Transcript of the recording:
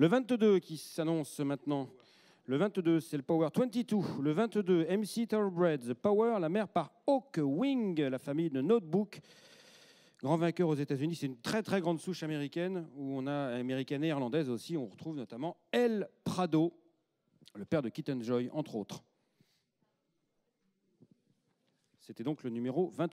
Le 22 qui s'annonce maintenant. Le 22, c'est le Power 22. Le 22, MC Thoroughbred, The Power, la mère par Oak Wing, la famille de Notebook. Grand vainqueur aux États-Unis, c'est une très très grande souche américaine où on a américaine et irlandaise aussi. On retrouve notamment El Prado, le père de Kitten Joy, entre autres. C'était donc le numéro 22.